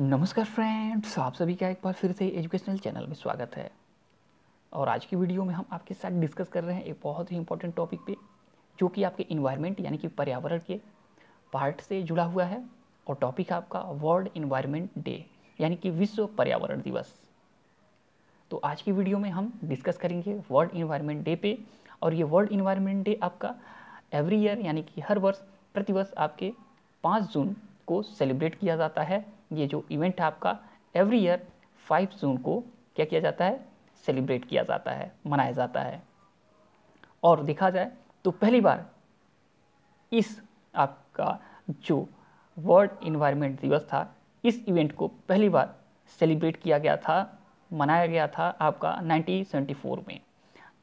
नमस्कार फ्रेंड्स आप सभी का एक बार फिर से एजुकेशनल चैनल में स्वागत है और आज की वीडियो में हम आपके साथ डिस्कस कर रहे हैं एक बहुत ही इंपॉर्टेंट टॉपिक पे जो कि आपके इन्वायरमेंट यानी कि पर्यावरण के पार्ट से जुड़ा हुआ है और टॉपिक आपका वर्ल्ड इन्वायरमेंट डे यानी कि विश्व पर्यावरण दिवस तो आज की वीडियो में हम डिस्कस करेंगे वर्ल्ड इन्वायरमेंट डे पे और ये वर्ल्ड इन्वायरमेंट डे आपका एवरी ईयर यानी कि हर वर्ष प्रतिवर्ष आपके पाँच जून को सेलिब्रेट किया जाता है ये जो इवेंट है आपका एवरी ईयर फाइव जून को क्या किया जाता है सेलिब्रेट किया जाता है मनाया जाता है और देखा जाए तो पहली बार इस आपका जो वर्ल्ड इन्वायरमेंट दिवस था इस इवेंट को पहली बार सेलिब्रेट किया गया था मनाया गया था आपका 1974 में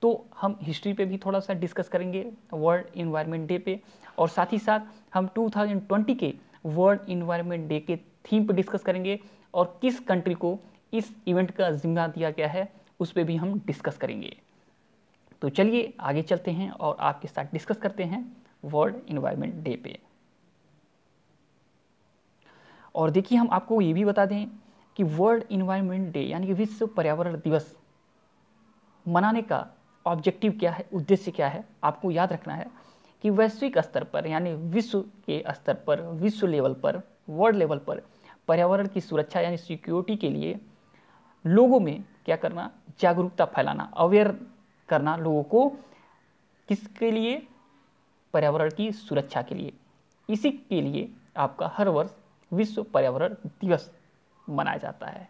तो हम हिस्ट्री पे भी थोड़ा सा डिस्कस करेंगे वर्ल्ड इन्वायरमेंट डे पे और साथ ही साथ हम 2020 के वर्ल्ड इन्वायरमेंट डे के थीम पर डिस्कस करेंगे और किस कंट्री को इस इवेंट का जिम्मा दिया गया है उस पर भी हम डिस्कस करेंगे तो चलिए आगे चलते हैं और आपके साथ डिस्कस करते हैं वर्ल्ड इन्वायरमेंट डे पे और देखिए हम आपको ये भी बता दें कि वर्ल्ड इन्वायरमेंट डे यानी कि विश्व पर्यावरण दिवस मनाने का ऑब्जेक्टिव क्या है उद्देश्य क्या है आपको याद रखना है कि वैश्विक स्तर पर यानी विश्व के स्तर पर विश्व लेवल पर वर्ल्ड लेवल पर पर्यावरण की सुरक्षा यानी सिक्योरिटी के लिए लोगों में क्या करना जागरूकता फैलाना अवेयर करना लोगों को किसके लिए पर्यावरण की सुरक्षा के लिए इसी के लिए आपका हर वर्ष विश्व पर्यावरण दिवस मनाया जाता है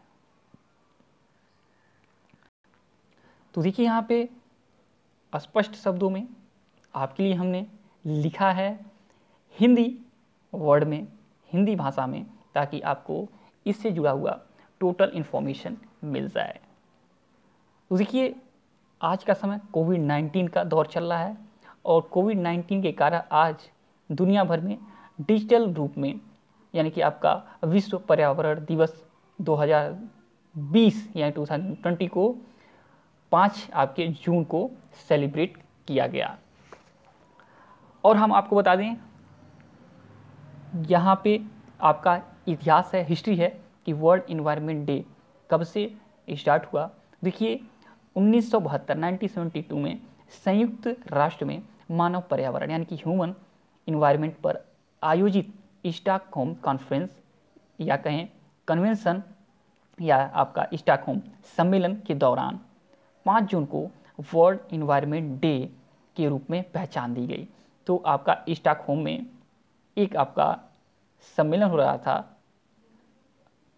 तो देखिए यहाँ पे स्पष्ट शब्दों में आपके लिए हमने लिखा है हिंदी वर्ड में हिंदी भाषा में ताकि आपको इससे जुड़ा हुआ टोटल इन्फॉर्मेशन मिल जाए तो देखिए आज का समय कोविड नाइन्टीन का दौर चल रहा है और कोविड नाइन्टीन के कारण आज दुनिया भर में डिजिटल रूप में यानी कि आपका विश्व पर्यावरण दिवस 2020 यानी 2020 को पाँच आपके जून को सेलिब्रेट किया गया और हम आपको बता दें यहाँ पे आपका इतिहास है हिस्ट्री है कि वर्ल्ड इन्वायरमेंट डे कब से स्टार्ट हुआ देखिए उन्नीस सौ में संयुक्त राष्ट्र में मानव पर्यावरण यानी कि ह्यूमन इन्वायरमेंट पर आयोजित स्टॉकहोम कॉन्फ्रेंस या कहें कन्वेंशन या आपका स्टॉकहोम सम्मेलन के दौरान 5 जून को वर्ल्ड इन्वायरमेंट डे के रूप में पहचान दी गई तो आपका होम में एक आपका सम्मेलन हो रहा था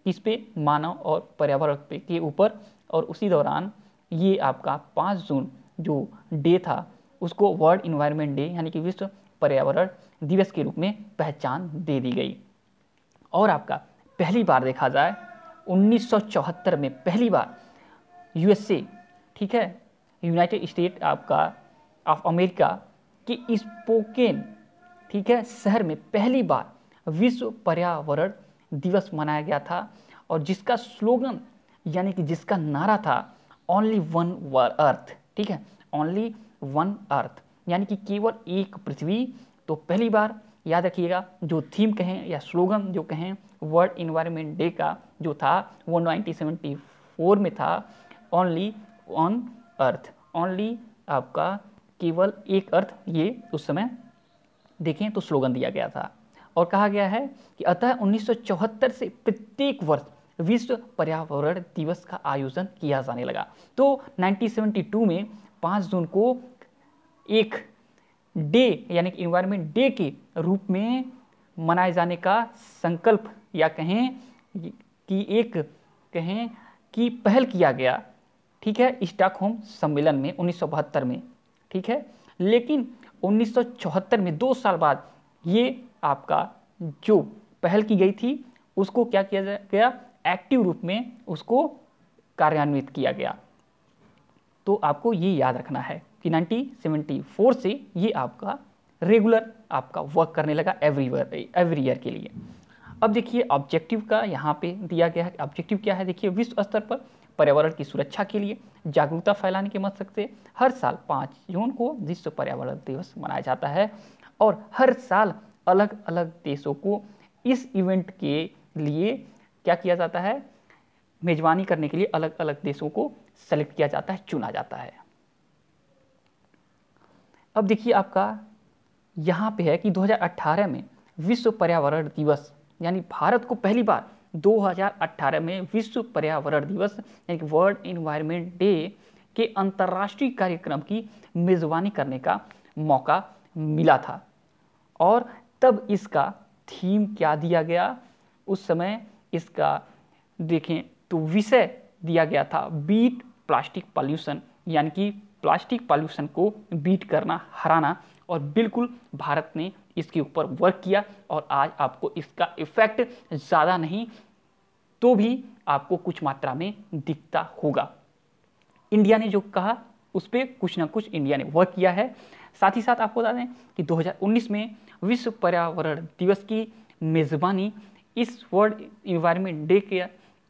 इस पे मानव और पर्यावरण पे के ऊपर और उसी दौरान ये आपका पाँच जून जो डे था उसको वर्ल्ड इन्वायरमेंट डे यानी कि विश्व पर्यावरण दिवस के रूप में पहचान दे दी गई और आपका पहली बार देखा जाए 1974 में पहली बार यूएसए ठीक है यूनाइटेड स्टेट आपका ऑफ अमेरिका कि स्पोकेन ठीक है शहर में पहली बार विश्व पर्यावरण दिवस मनाया गया था और जिसका स्लोगन यानी कि जिसका नारा था ओनली वन अर्थ ठीक है ओनली वन अर्थ यानी कि केवल एक पृथ्वी तो पहली बार याद रखिएगा जो थीम कहें या स्लोगन जो कहें वर्ल्ड इन्वायरमेंट डे का जो था वो 1974 में था ओनली ऑन अर्थ ओनली आपका केवल एक अर्थ ये उस समय देखें तो स्लोगन दिया गया था और कहा गया है कि अतः 1974 से प्रत्येक वर्ष विश्व पर्यावरण दिवस का आयोजन किया जाने लगा तो 1972 में 5 जून को एक डे यानी कि इन्वायरमेंट डे के रूप में मनाए जाने का संकल्प या कहें कि एक कहें कि पहल किया गया ठीक है स्टॉकहोम सम्मेलन में उन्नीस में ठीक है लेकिन 1974 में दो साल बाद ये आपका जो पहल की गई थी उसको क्या किया गया एक्टिव रूप में उसको कार्यान्वित किया गया तो आपको ये याद रखना है कि 1974 से ये आपका रेगुलर आपका वर्क करने लगा एवरी एवरी ईयर के लिए अब देखिए ऑब्जेक्टिव का यहाँ पे दिया गया है ऑब्जेक्टिव क्या है देखिए विश्व स्तर पर पर्यावरण की सुरक्षा के लिए जागरूकता फैलाने के मकसद से हर साल पाँच जून को विश्व पर्यावरण दिवस मनाया जाता है और हर साल अलग अलग देशों को इस इवेंट के लिए क्या किया जाता है मेजबानी करने के लिए अलग अलग देशों को सेलेक्ट किया जाता है चुना जाता है अब देखिए आपका यहाँ पे है कि 2018 में विश्व पर्यावरण दिवस यानी भारत को पहली बार 2018 में विश्व पर्यावरण दिवस यानी कि वर्ल्ड इन्वायरमेंट डे के अंतर्राष्ट्रीय कार्यक्रम की मेज़बानी करने का मौका मिला था और तब इसका थीम क्या दिया गया उस समय इसका देखें तो विषय दिया गया था बीट प्लास्टिक पॉल्यूशन यानी कि प्लास्टिक पॉल्यूशन को बीट करना हराना और बिल्कुल भारत ने इसके ऊपर वर्क किया और आज आपको इसका इफेक्ट ज़्यादा नहीं तो भी आपको कुछ मात्रा में दिखता होगा इंडिया ने जो कहा उस पर कुछ ना कुछ इंडिया ने वर्क किया है साथ ही साथ आपको बता दें कि 2019 में विश्व पर्यावरण दिवस की मेज़बानी इस वर्ल्ड इन्वायरमेंट डे के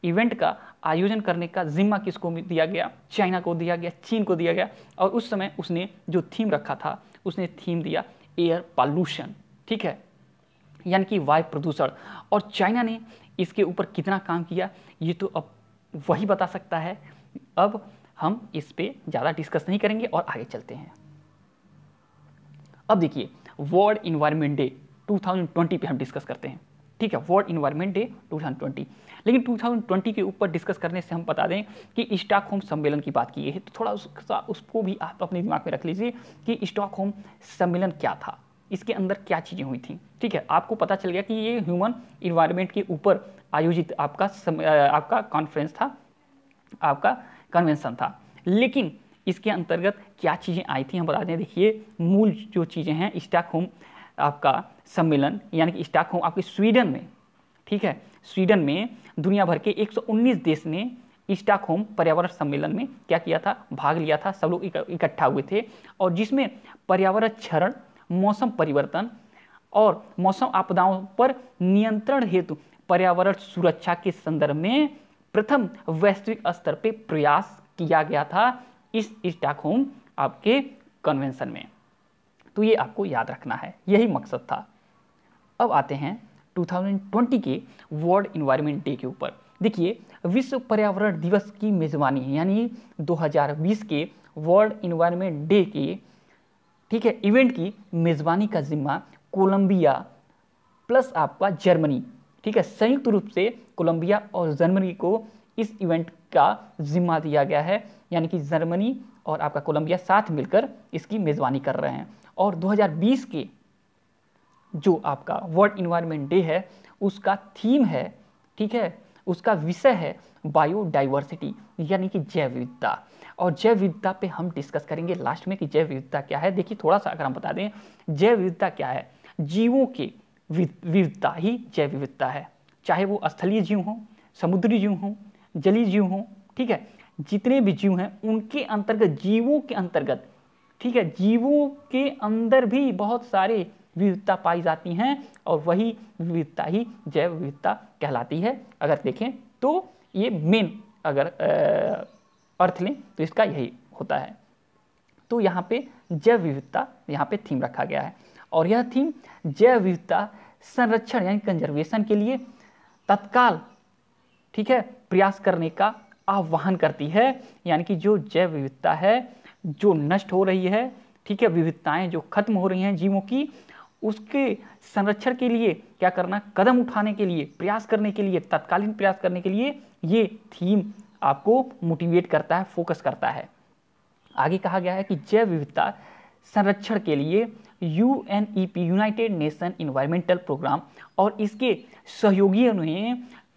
इवेंट का आयोजन करने का जिम्मा किसको दिया गया चाइना को दिया गया चीन को दिया गया और उस समय उसने जो थीम रखा था उसने थीम दिया एयर पॉल्यूशन ठीक है यानी कि वायु प्रदूषण और चाइना ने इसके ऊपर कितना काम किया ये तो अब वही बता सकता है अब हम इस पर ज़्यादा डिस्कस नहीं करेंगे और आगे चलते हैं अब देखिए वर्ल्ड इन्वायरमेंट डे 2020 पे हम डिस्कस करते हैं ठीक है वर्ल्ड इन्वायरमेंट डे 2020 लेकिन 2020 के ऊपर डिस्कस करने से हम बता दें कि स्टॉक होम सम्मेलन की बात की है तो थोड़ा उसका उसको भी आप अपने दिमाग में रख लीजिए कि स्टॉक होम सम्मेलन क्या था इसके अंदर क्या चीज़ें हुई थी ठीक है आपको पता चल गया कि ये ह्यूमन इन्वायरमेंट के ऊपर आयोजित आपका सम, आपका कॉन्फ्रेंस था आपका कन्वेंशन था लेकिन इसके अंतर्गत क्या चीज़ें आई थी हम बता दें देखिए मूल जो चीज़ें हैं स्टाक होम आपका सम्मेलन यानी कि स्टाक होम आपके स्वीडन में ठीक है स्वीडन में दुनिया भर के 119 देश ने स्टाक होम पर्यावरण सम्मेलन में क्या किया था भाग लिया था सब लोग इकट्ठा हुए थे और जिसमें पर्यावरण क्षरण मौसम परिवर्तन और मौसम आपदाओं पर नियंत्रण हेतु पर्यावरण सुरक्षा के संदर्भ में प्रथम वैश्विक स्तर पर प्रयास किया गया था इस स्टॉकहोम आपके कन्वेंशन में तो ये आपको याद रखना है यही मकसद था अब आते हैं 2020 के वर्ल्ड इन्वायरमेंट डे के ऊपर देखिए विश्व पर्यावरण दिवस की मेज़बानी यानी 2020 के वर्ल्ड इन्वायरमेंट डे के ठीक है इवेंट की मेज़बानी का जिम्मा कोलंबिया प्लस आपका जर्मनी ठीक है संयुक्त रूप से कोलंबिया और जर्मनी को इस इवेंट का जिम्मा दिया गया है यानी कि जर्मनी और आपका कोलंबिया साथ मिलकर इसकी मेज़बानी कर रहे हैं और 2020 के जो आपका वर्ल्ड इन्वायरमेंट डे है उसका थीम है ठीक है उसका विषय है बायोडाइवर्सिटी यानी कि जैव विविधता और जैव विविधता पे हम डिस्कस करेंगे लास्ट में कि जैव विविधता क्या है देखिए थोड़ा सा अगर हम बता दें जैव विविधता क्या है जीवों के विविधता ही जैव विविधता है चाहे वो स्थलीय जीव हों समुद्री जीव हों जलीय जीव हों ठीक है जितने भी जीव हैं उनके अंतर्गत जीवों के अंतर्गत ठीक है जीवों के अंदर भी बहुत सारे विविधता पाई जाती हैं और वही विविधता ही जैव विविधता कहलाती है अगर देखें तो ये मेन अगर आ, अर्थ लें तो इसका यही होता है तो यहाँ पे जैव विविधता यहाँ पे थीम रखा गया है और यह थीम जैव विविधता संरक्षण यानी कंजर्वेशन के लिए तत्काल ठीक है प्रयास करने का आह्वान करती है यानी कि जो जैव विविधता है जो नष्ट हो रही है ठीक है विविधताएं जो खत्म हो रही हैं जीवों की उसके संरक्षण के लिए क्या करना कदम उठाने के लिए प्रयास करने के लिए तत्कालीन प्रयास करने के लिए ये थीम आपको मोटिवेट करता है फोकस करता है आगे कहा गया है कि जैव विविधता संरक्षण के लिए U N E P United Nation environmental programme और इसके सहयोगियों ने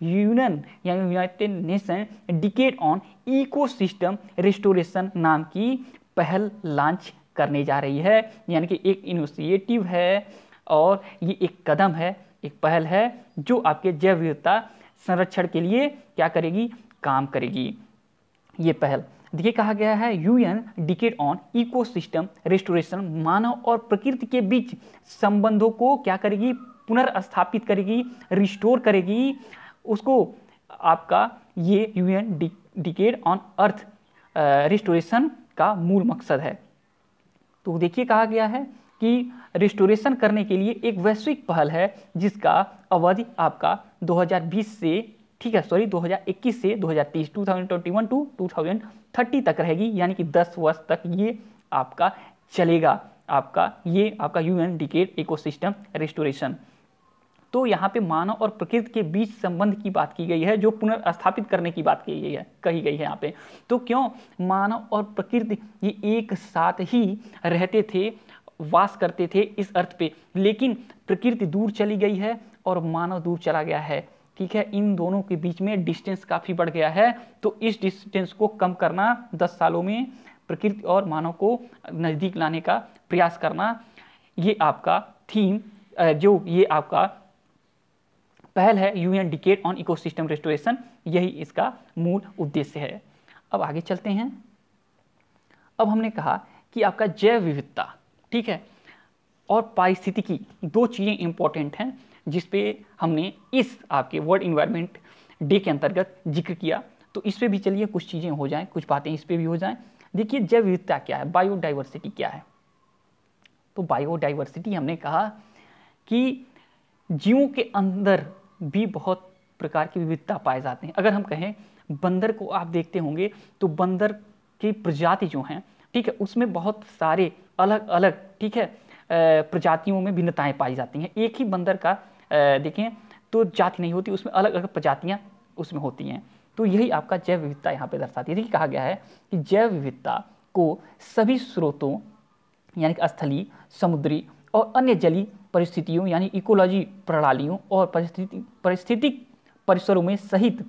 यूनन यानी United Nation decade on ecosystem restoration नाम की पहल लॉन्च करने जा रही है यानी कि एक इनिशिएटिव है और ये एक कदम है एक पहल है जो आपके जैव विविधता संरक्षण के लिए क्या करेगी काम करेगी ये पहल देखिए कहा गया है UN decade on ecosystem restoration मानव और प्रकृति के बीच संबंधों को क्या करेगी पुनर्स्थापित करेगी रिस्टोर करेगी उसको आपका ये UN decade on earth restoration का मूल मकसद है तो देखिए कहा गया है कि रिस्टोरेशन करने के लिए एक वैश्विक पहल है जिसका अवधि आपका 2020 से ठीक है सॉरी 2021 से 2030 2021 टू 2030 तक रहेगी यानी कि 10 वर्ष तक ये आपका चलेगा आपका ये आपका यूएन डिकेट इकोसिस्टम रेस्टोरेशन तो यहाँ पे मानव और प्रकृति के बीच संबंध की बात की गई है जो पुनर्स्थापित करने की बात की गई है कही गई है यहाँ पे तो क्यों मानव और प्रकृति ये एक साथ ही रहते थे वास करते थे इस अर्थ पे लेकिन प्रकृति दूर चली गई है और मानव दूर चला गया है ठीक है इन दोनों के बीच में डिस्टेंस काफ़ी बढ़ गया है तो इस डिस्टेंस को कम करना दस सालों में प्रकृति और मानव को नज़दीक लाने का प्रयास करना ये आपका थीम जो ये आपका पहल है U N decade on ecosystem restoration यही इसका मूल उद्देश्य है अब आगे चलते हैं अब हमने कहा कि आपका जैव विविधता ठीक है और पारिस्थितिकी दो चीज़ें इंपॉर्टेंट हैं जिस पे हमने इस आपके वर्ड इन्वायरमेंट डे के अंतर्गत जिक्र किया तो इस पर भी चलिए कुछ चीज़ें हो जाएँ कुछ बातें इस पर भी हो जाएँ देखिए जैव विविधता क्या है बायोडाइवर्सिटी क्या है तो बायोडाइवर्सिटी हमने कहा कि जीवों के अंदर भी बहुत प्रकार की विविधता पाए जाते हैं अगर हम कहें बंदर को आप देखते होंगे तो बंदर की प्रजाति जो हैं ठीक है उसमें बहुत सारे अलग अलग ठीक है प्रजातियों में भिन्नताएं पाई जाती हैं एक ही बंदर का देखें तो जाति नहीं होती उसमें अलग अलग प्रजातियाँ उसमें होती हैं तो यही आपका जैव विविधता यहाँ पे दर्शाती है देखिए कहा गया है कि जैव विविधता को सभी स्रोतों यानी कि स्थली समुद्री और अन्य जलीय परिस्थितियों यानी इकोलॉजी प्रणालियों और परिस्थिति परिस्थितिक परिसरों में सहित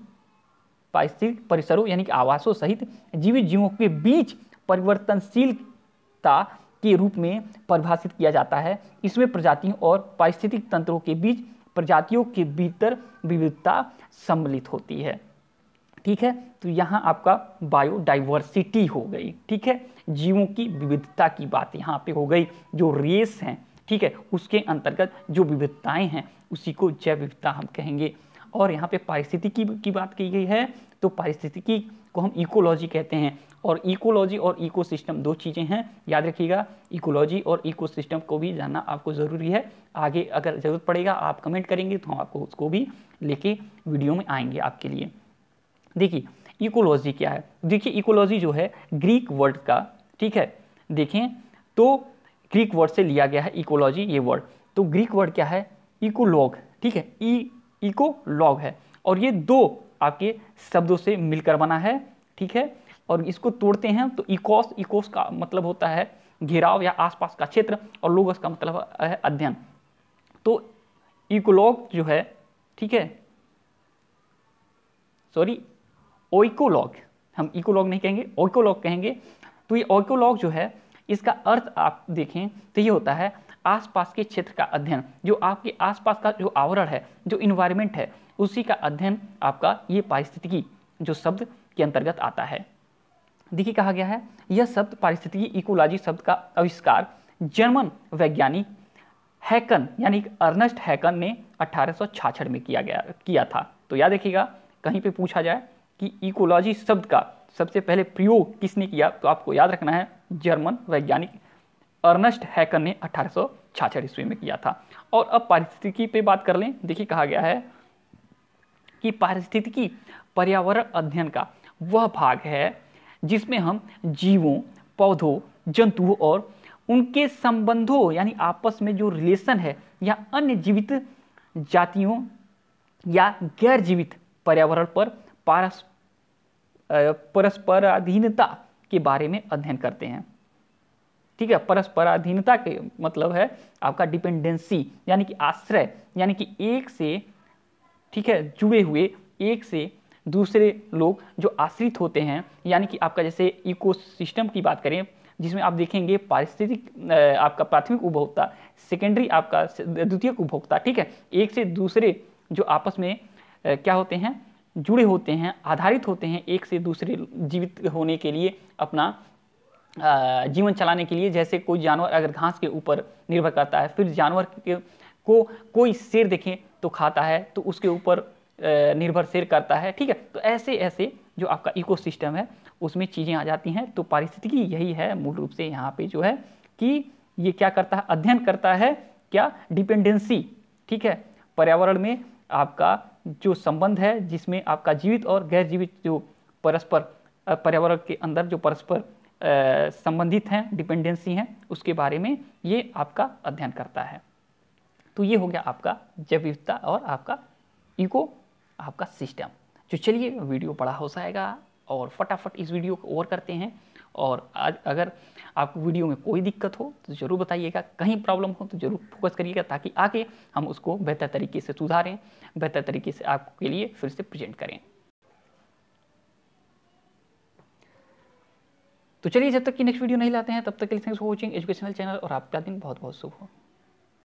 पारिस्थितिक परिसरों यानी कि आवासों सहित जीवित जीवों के बीच परिवर्तनशीलता के रूप में परिभाषित किया जाता है इसमें प्रजातियों और पारिस्थितिक तंत्रों के बीच प्रजातियों के भीतर विविधता सम्मिलित होती है ठीक है तो यहाँ आपका बायोडाइवर्सिटी हो गई ठीक है जीवों की विविधता की बात यहाँ पे हो गई जो रेस हैं ठीक है उसके अंतर्गत जो विविधताएं हैं उसी को जैव विविधता हम कहेंगे और यहाँ पे पारिस्थितिकी की बात की गई है तो पारिस्थितिकी को हम इकोलॉजी कहते हैं और इकोलॉजी और इकोसिस्टम दो चीज़ें हैं याद रखिएगा इकोलॉजी और इकोसिस्टम को भी जानना आपको ज़रूरी है आगे अगर ज़रूरत पड़ेगा आप कमेंट करेंगे तो हम आपको उसको भी लेके वीडियो में आएंगे आपके लिए देखिए इकोलॉजी क्या है देखिए इकोलॉजी जो है ग्रीक वर्ड का ठीक है देखें तो ग्रीक वर्ड से लिया गया है इकोलॉजी ये वर्ड तो ग्रीक वर्ड क्या है इकोलॉग ठीक है ई इको लॉग है और ये दो आपके शब्दों से मिलकर बना है ठीक है और इसको तोड़ते हैं तो इकोस इकोस का मतलब होता है घेराव या आसपास का क्षेत्र और लोगस का मतलब है अध्ययन तो इकोलॉग जो है ठीक है सॉरी ओइकोलॉग हम इकोलॉग नहीं कहेंगे ओइकोलॉग कहेंगे तो ये ओइकोलॉग जो है इसका अर्थ आप देखें तो ये होता है आसपास के क्षेत्र का अध्ययन जो आपके आसपास का जो आवरण है जो इन्वायरमेंट है उसी का अध्ययन आपका ये पारिस्थितिकी जो शब्द के अंतर्गत आता है देखिए कहा गया है यह शब्द पारिस्थितिकी इकोलॉजी शब्द का आविष्कार जर्मन वैज्ञानिक हैकन यानी अर्नस्ट हैकन ने अठारह में किया गया किया था तो याद रखिएगा कहीं पे पूछा जाए कि इकोलॉजी शब्द का सबसे पहले प्रयोग किसने किया तो आपको याद रखना है जर्मन वैज्ञानिक अर्नस्ट हैकर ने अठारह ईस्वी में किया था और अब पारिस्थितिकी पे बात कर लें देखिए कहा गया है कि पारिस्थितिकी पर्यावरण अध्ययन का वह भाग है जिसमें हम जीवों पौधों जंतुओं और उनके संबंधों यानी आपस में जो रिलेशन है या अन्य जीवित जातियों या गैर जीवित पर्यावरण पर परस्पराधीनता के बारे में अध्ययन करते हैं ठीक है परस्पराधीनता के मतलब है आपका डिपेंडेंसी यानी कि आश्रय यानी कि एक से ठीक है जुड़े हुए एक से दूसरे लोग जो आश्रित होते हैं यानी कि आपका जैसे इकोसिस्टम की बात करें जिसमें आप देखेंगे पारिस्थितिक आपका प्राथमिक उपभोक्ता सेकेंडरी आपका द्वितीय उपभोक्ता ठीक है एक से दूसरे जो आपस में क्या होते हैं जुड़े होते हैं आधारित होते हैं एक से दूसरे जीवित होने के लिए अपना जीवन चलाने के लिए जैसे कोई जानवर अगर घास के ऊपर निर्भर करता है फिर जानवर के को कोई शेर देखें तो खाता है तो उसके ऊपर निर्भर शेर करता है ठीक है तो ऐसे ऐसे जो आपका इकोसिस्टम है उसमें चीज़ें आ जाती हैं तो पारिस्थितिकी यही है मूल रूप से यहाँ पे जो है कि ये क्या करता है अध्ययन करता है क्या डिपेंडेंसी ठीक है पर्यावरण में आपका जो संबंध है जिसमें आपका जीवित और गैर जीवित जो परस्पर पर्यावरण के अंदर जो परस्पर संबंधित हैं डिपेंडेंसी हैं उसके बारे में ये आपका अध्ययन करता है तो ये हो गया आपका जैव विविधता और आपका इको आपका सिस्टम तो चलिए वीडियो बड़ा हो जाएगा और फटाफट इस वीडियो को ओवर करते हैं और आज अगर आपको वीडियो में कोई दिक्कत हो तो ज़रूर बताइएगा कहीं प्रॉब्लम हो तो ज़रूर फोकस करिएगा ताकि आगे हम उसको बेहतर तरीके से सुधारें बेहतर तरीके से आपके लिए फिर से प्रेजेंट करें तो चलिए जब तक कि नेक्स्ट वीडियो नहीं लाते हैं तब तक के लिए thanks for watching educational channel और आपका दिन बहुत बहुत शुभ हो